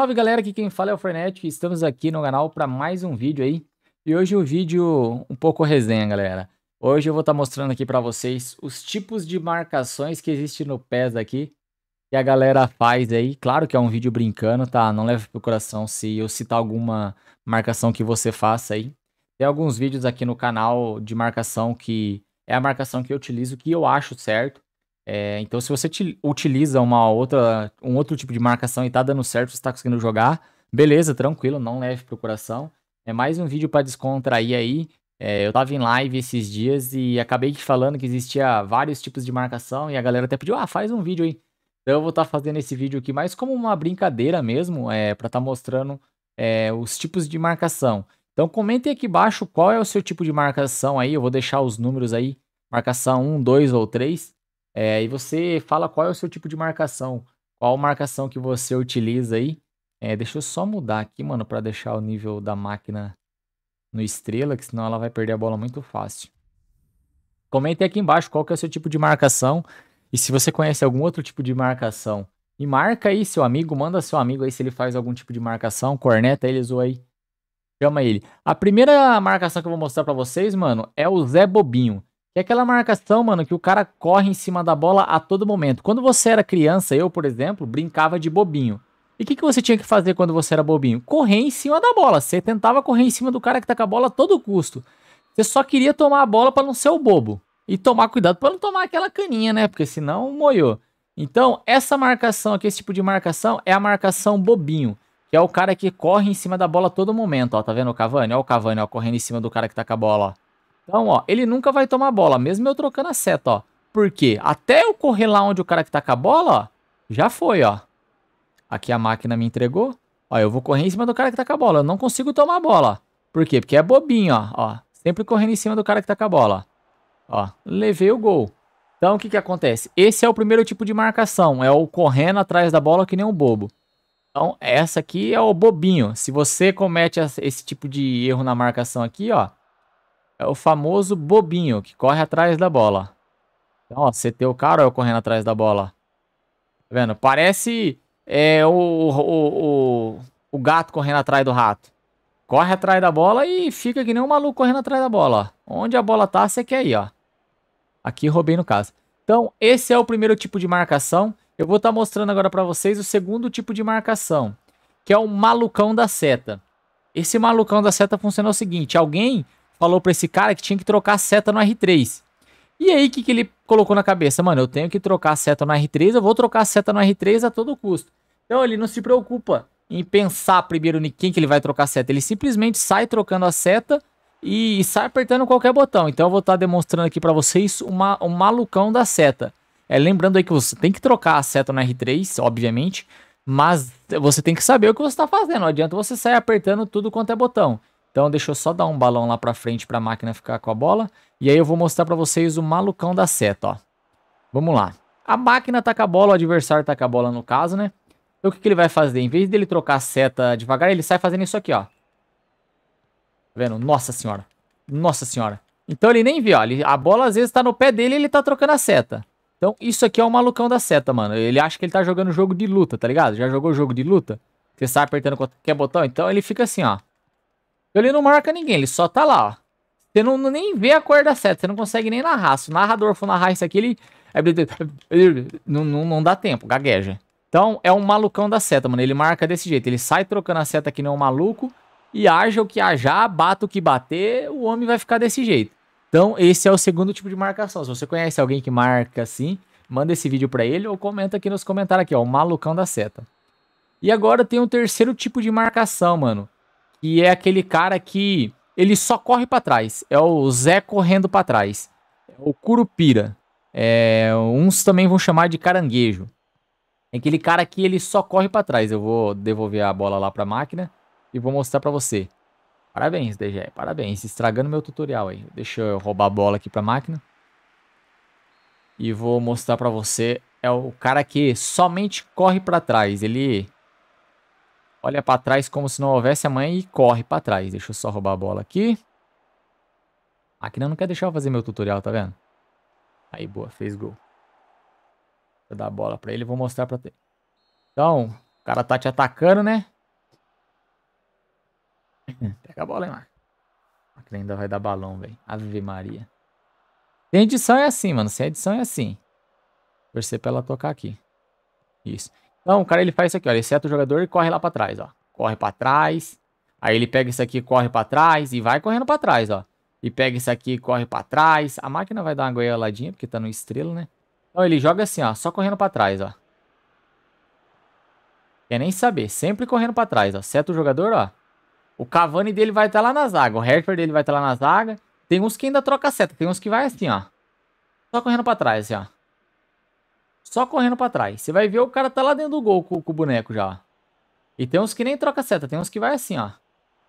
Salve galera, aqui quem fala é o Frenet, estamos aqui no canal para mais um vídeo aí. E hoje o um vídeo um pouco resenha, galera. Hoje eu vou estar tá mostrando aqui para vocês os tipos de marcações que existem no PES aqui, que a galera faz aí. Claro que é um vídeo brincando, tá? Não leve pro coração se eu citar alguma marcação que você faça aí. Tem alguns vídeos aqui no canal de marcação que é a marcação que eu utilizo, que eu acho certo. É, então, se você utiliza uma outra, um outro tipo de marcação e tá dando certo, você tá conseguindo jogar, beleza, tranquilo, não leve pro coração. É mais um vídeo para descontrair aí. É, eu tava em live esses dias e acabei falando que existia vários tipos de marcação e a galera até pediu, ah, faz um vídeo aí. Então eu vou estar tá fazendo esse vídeo aqui mais como uma brincadeira mesmo, é, para estar tá mostrando é, os tipos de marcação. Então comentem aqui embaixo qual é o seu tipo de marcação aí, eu vou deixar os números aí, marcação 1, 2 ou 3. É, e você fala qual é o seu tipo de marcação, qual marcação que você utiliza aí. É, deixa eu só mudar aqui, mano, para deixar o nível da máquina no estrela, que senão ela vai perder a bola muito fácil. Comenta aqui embaixo qual que é o seu tipo de marcação e se você conhece algum outro tipo de marcação. E marca aí seu amigo, manda seu amigo aí se ele faz algum tipo de marcação, corneta ele, zoa aí. Chama ele. A primeira marcação que eu vou mostrar para vocês, mano, é o Zé Bobinho. Que é aquela marcação, mano, que o cara corre em cima da bola a todo momento. Quando você era criança, eu, por exemplo, brincava de bobinho. E o que, que você tinha que fazer quando você era bobinho? Correr em cima da bola. Você tentava correr em cima do cara que tá com a bola a todo custo. Você só queria tomar a bola para não ser o bobo. E tomar cuidado para não tomar aquela caninha, né? Porque senão moiou. Então, essa marcação aqui, esse tipo de marcação, é a marcação bobinho. Que é o cara que corre em cima da bola a todo momento, ó. Tá vendo o Cavani? Ó o Cavani, ó, correndo em cima do cara que tá com a bola, ó. Então, ó, ele nunca vai tomar bola, mesmo eu trocando a seta, ó. Por quê? Até eu correr lá onde o cara que tá com a bola, ó, já foi, ó. Aqui a máquina me entregou. Ó, eu vou correr em cima do cara que tá com a bola. Eu não consigo tomar a bola. Por quê? Porque é bobinho, ó. ó sempre correndo em cima do cara que tá com a bola. Ó, levei o gol. Então, o que que acontece? Esse é o primeiro tipo de marcação. É o correndo atrás da bola que nem um bobo. Então, essa aqui é o bobinho. Se você comete esse tipo de erro na marcação aqui, ó é o famoso bobinho que corre atrás da bola. Então, ó, CT o eu correndo atrás da bola. Tá vendo? Parece é, o, o, o, o gato correndo atrás do rato. Corre atrás da bola e fica que nem um maluco correndo atrás da bola. Onde a bola tá, você quer ir, ó. Aqui roubei no caso. Então, esse é o primeiro tipo de marcação. Eu vou estar tá mostrando agora para vocês o segundo tipo de marcação, que é o malucão da seta. Esse malucão da seta funciona o seguinte, alguém falou para esse cara que tinha que trocar a seta no R3. E aí, o que, que ele colocou na cabeça? Mano, eu tenho que trocar a seta no R3, eu vou trocar a seta no R3 a todo custo. Então, ele não se preocupa em pensar primeiro em quem que ele vai trocar a seta. Ele simplesmente sai trocando a seta e, sai apertando qualquer botão. Então, eu vou estar tá demonstrando aqui para vocês uma, um malucão da seta. É, lembrando aí que você tem que trocar a seta no R3, obviamente, mas você tem que saber o que você está fazendo. Não adianta você sair apertando tudo quanto é botão. Então deixa eu só dar um balão lá para frente para a máquina ficar com a bola. E aí eu vou mostrar para vocês o malucão da seta, ó. Vamos lá. A máquina tá com a bola, o adversário tá com a bola no caso, né? Então o que, que ele vai fazer? Em vez dele trocar a seta devagar, ele sai fazendo isso aqui, ó. Tá vendo? Nossa senhora. Nossa senhora. Então ele nem vê, ó. a bola às vezes tá no pé dele e ele tá trocando a seta. Então isso aqui é o malucão da seta, mano. Ele acha que ele tá jogando jogo de luta, tá ligado? Já jogou jogo de luta? Você sai apertando qualquer botão? Então ele fica assim, ó. Ele não marca ninguém, ele só tá lá, ó. Você não, nem vê a cor da seta, você não consegue nem narrar. Se o narrador for narrar isso aqui, ele... É não, não, não dá tempo, gagueja. Então, é um malucão da seta, mano. Ele marca desse jeito. Ele sai trocando a seta que não é um maluco. E haja o que ajar, bata o que bater, o homem vai ficar desse jeito. Então, esse é o segundo tipo de marcação. Se você conhece alguém que marca assim, manda esse vídeo para ele ou comenta aqui nos comentários aqui, ó. O malucão da seta. E agora tem um terceiro tipo de marcação, mano. E é aquele cara que ele só corre para trás. É o Zé correndo para trás. É o Curupira. É, uns também vão chamar de caranguejo. É aquele cara que ele só corre para trás. Eu vou devolver a bola lá para a máquina e vou mostrar para você. Parabéns, DJ Parabéns. Estragando meu tutorial aí. Deixa eu roubar a bola aqui para a máquina. E vou mostrar para você. É o cara que somente corre para trás. Ele Olha para trás como se não houvesse amanhã e corre para trás. Deixa eu só roubar a bola aqui. A máquina não quer deixar eu fazer meu tutorial, tá vendo? Aí, boa, fez gol. Vou dar a bola para ele, vou mostrar para ter. Então, o cara tá te atacando, né? Pega a bola, hein, Marco. A máquina ainda vai dar balão, velho. Ave Maria. Sem edição é assim, mano. Sem edição é assim. Torcer pra ela tocar aqui. Isso. Não, o cara ele faz isso aqui, ó. Ele seta o jogador e corre lá pra trás, ó. Corre pra trás. Aí ele pega isso aqui, corre pra trás e vai correndo pra trás, ó. E pega isso aqui, corre pra trás. A máquina vai dar uma goeladinha, porque tá no estrela, né? Então ele joga assim, ó. Só correndo pra trás, ó. Quer nem saber. Sempre correndo pra trás, ó. Seta o jogador, ó. O Cavani dele vai estar tá lá na zaga. O Hertford dele vai estar tá lá na zaga. Tem uns que ainda troca seta. Tem uns que vai assim, ó. Só correndo pra trás, assim, ó. Só correndo para trás. Você vai ver o cara tá lá dentro do gol com, com o boneco já. E tem uns que nem troca seta, tem uns que vai assim, ó.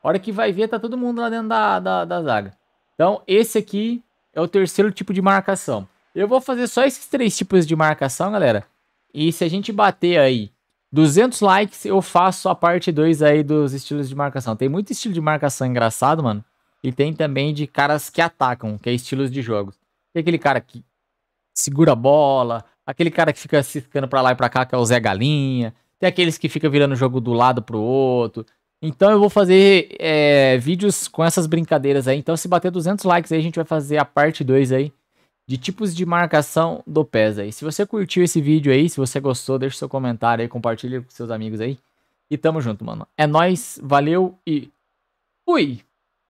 A hora que vai ver, tá todo mundo lá dentro da, da, da zaga. Então, esse aqui é o terceiro tipo de marcação. Eu vou fazer só esses três tipos de marcação, galera. E se a gente bater aí 200 likes, eu faço a parte 2 aí dos estilos de marcação. Tem muito estilo de marcação engraçado, mano. E tem também de caras que atacam, que é estilos de jogos. Tem aquele cara que segura a bola, Aquele cara que fica ciscando pra lá e pra cá, que é o Zé Galinha. Tem aqueles que fica virando o jogo do lado pro outro. Então eu vou fazer é, vídeos com essas brincadeiras aí. Então se bater 200 likes aí, a gente vai fazer a parte 2 aí de tipos de marcação do PES aí. Se você curtiu esse vídeo aí, se você gostou, deixa seu comentário aí, compartilha com seus amigos aí. E tamo junto, mano. É nós, valeu e fui!